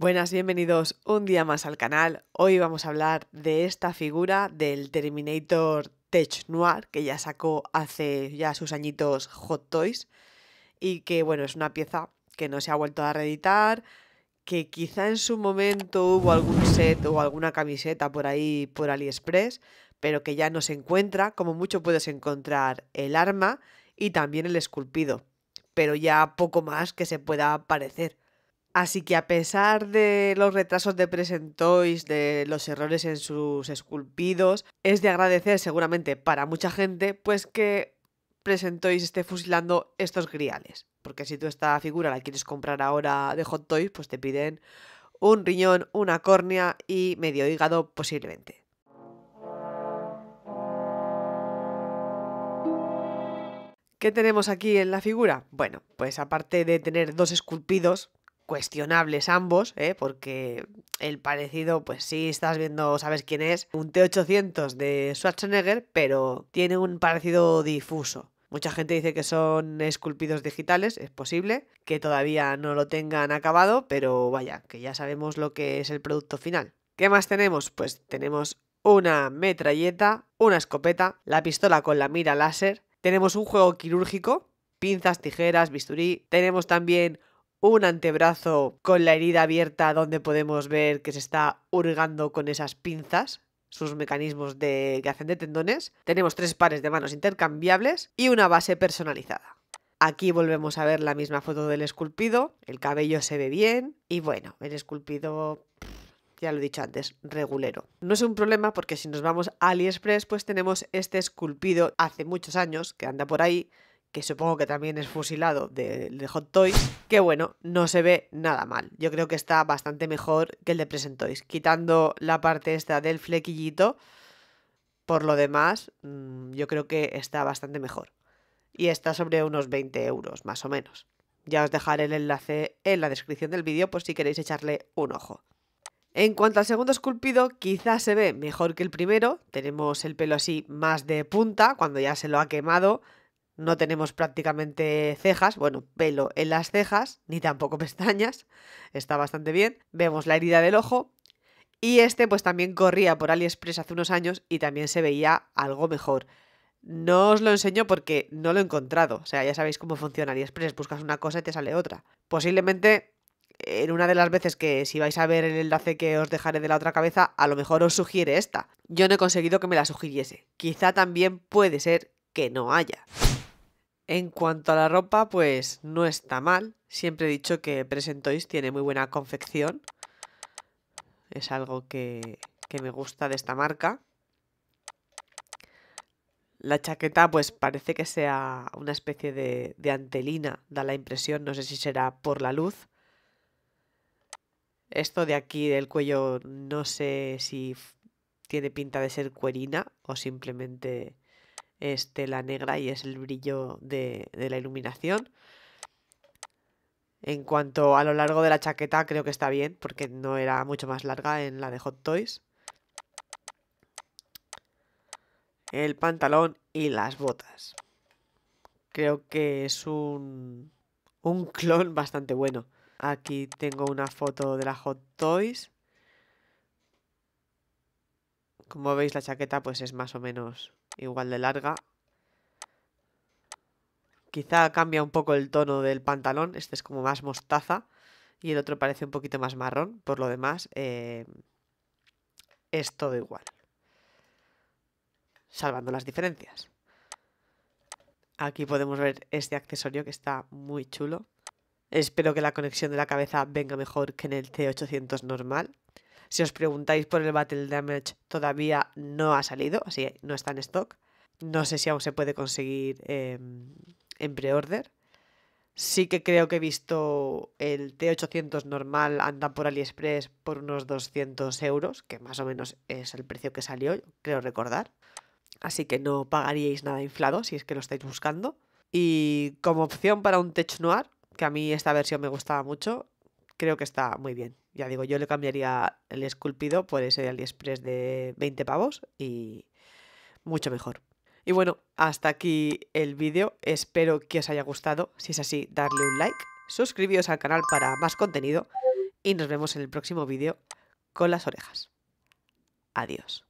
Buenas, bienvenidos un día más al canal. Hoy vamos a hablar de esta figura del Terminator Tech Noir que ya sacó hace ya sus añitos Hot Toys y que bueno, es una pieza que no se ha vuelto a reeditar, que quizá en su momento hubo algún set o alguna camiseta por ahí por AliExpress, pero que ya no se encuentra, como mucho puedes encontrar el arma y también el esculpido, pero ya poco más que se pueda parecer. Así que a pesar de los retrasos de presentois, de los errores en sus esculpidos, es de agradecer seguramente para mucha gente, pues que presentois esté fusilando estos griales. Porque si tú esta figura la quieres comprar ahora de Hot Toys, pues te piden un riñón, una córnea y medio hígado posiblemente. ¿Qué tenemos aquí en la figura? Bueno, pues aparte de tener dos esculpidos, cuestionables ambos, ¿eh? porque el parecido, pues sí, estás viendo, sabes quién es, un T800 de Schwarzenegger, pero tiene un parecido difuso. Mucha gente dice que son esculpidos digitales, es posible, que todavía no lo tengan acabado, pero vaya, que ya sabemos lo que es el producto final. ¿Qué más tenemos? Pues tenemos una metralleta, una escopeta, la pistola con la mira láser, tenemos un juego quirúrgico, pinzas, tijeras, bisturí, tenemos también un antebrazo con la herida abierta donde podemos ver que se está hurgando con esas pinzas, sus mecanismos de, que hacen de tendones. Tenemos tres pares de manos intercambiables y una base personalizada. Aquí volvemos a ver la misma foto del esculpido, el cabello se ve bien y bueno, el esculpido ya lo he dicho antes, regulero. No es un problema porque si nos vamos a AliExpress, pues tenemos este esculpido hace muchos años que anda por ahí, que supongo que también es fusilado de, Hot Toys, que bueno, no se ve nada mal. Yo creo que está bastante mejor que el de Present Quitando la parte esta del flequillito, por lo demás, mm, yo creo que está bastante mejor. Y está sobre unos 20 euros, más o menos. Ya os dejaré el enlace en la descripción del vídeo por si queréis echarle un ojo. En cuanto al segundo esculpido, quizás se ve mejor que el primero. Tenemos el pelo así más de punta, cuando ya se lo ha quemado, no tenemos prácticamente cejas, bueno, pelo en las cejas, ni tampoco pestañas, está bastante bien. Vemos la herida del ojo. Y este pues también corría por AliExpress hace unos años y también se veía algo mejor. No os lo enseño porque no lo he encontrado. O sea, ya sabéis cómo funciona AliExpress. Buscas una cosa y te sale otra. Posiblemente eh, en una de las veces que si vais a ver el enlace que os dejaré de la otra cabeza, a lo mejor os sugiere esta. Yo no he conseguido que me la sugiriese. Quizá también puede ser que no haya. En cuanto a la ropa, pues no está mal. Siempre he dicho que Presentois tiene muy buena confección. Es algo que, me gusta de esta marca. La chaqueta, pues parece que sea una especie de, de antelina, da la impresión, no sé si será por la luz. Esto de aquí del cuello no sé si tiene pinta de ser cuerina o simplemente es tela negra y es el brillo de, la iluminación. En cuanto a lo largo de la chaqueta, creo que está bien, porque no era mucho más larga en la de Hot Toys. El pantalón y las botas. Creo que es un, un clon bastante bueno. Aquí tengo una foto de la Hot Toys. Como veis, la chaqueta pues es más o menos igual de larga. Quizá cambia un poco el tono del pantalón, este es como más mostaza y el otro parece un poquito más marrón, por lo demás eh, es todo igual, salvando las diferencias. Aquí podemos ver este accesorio que está muy chulo. Espero que la conexión de la cabeza venga mejor que en el T800 normal. Si os preguntáis por el Battle Damage, todavía no ha salido, así no está en stock. No sé si aún se puede conseguir em, en pre-order. Sí que creo que he visto el T800 normal, anda por AliExpress por unos 200 euros, que más o menos es el precio que salió, creo recordar. Así que no pagaríais nada inflado si es que lo estáis buscando. Y como opción para un Tech Noir, que a mí esta versión me gustaba mucho, creo que está muy bien. Ya digo, yo le cambiaría el esculpido por ese AliExpress de 20 pavos y mucho mejor. Y bueno, hasta aquí el vídeo. Espero que os haya gustado. Si es así, darle un like, suscribiros al canal para más contenido y nos vemos en el próximo vídeo con las orejas. Adiós.